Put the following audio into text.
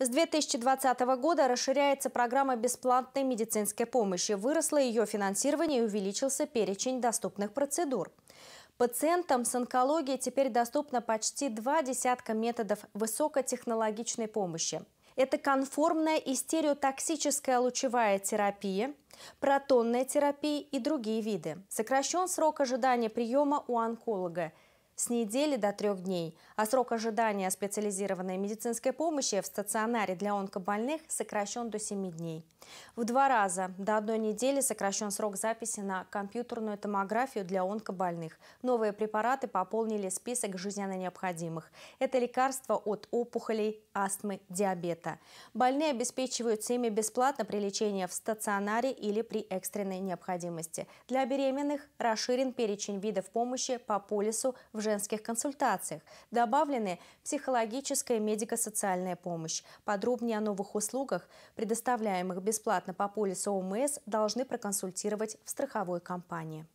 С 2020 года расширяется программа бесплатной медицинской помощи. Выросло ее финансирование и увеличился перечень доступных процедур. Пациентам с онкологией теперь доступно почти два десятка методов высокотехнологичной помощи. Это конформная и стереотоксическая лучевая терапия, протонная терапия и другие виды. Сокращен срок ожидания приема у онколога – с недели до трех дней, а срок ожидания специализированной медицинской помощи в стационаре для онкобольных сокращен до 7 дней. В два раза до одной недели сокращен срок записи на компьютерную томографию для онкобольных. Новые препараты пополнили список жизненно необходимых. Это лекарства от опухолей, астмы, диабета. Больные обеспечиваются ими бесплатно при лечении в стационаре или при экстренной необходимости. Для беременных расширен перечень видов помощи по полису в женских консультациях. Добавлены психологическая и медико-социальная помощь. Подробнее о новых услугах, предоставляемых бесплатно по полису ОМС, должны проконсультировать в страховой компании.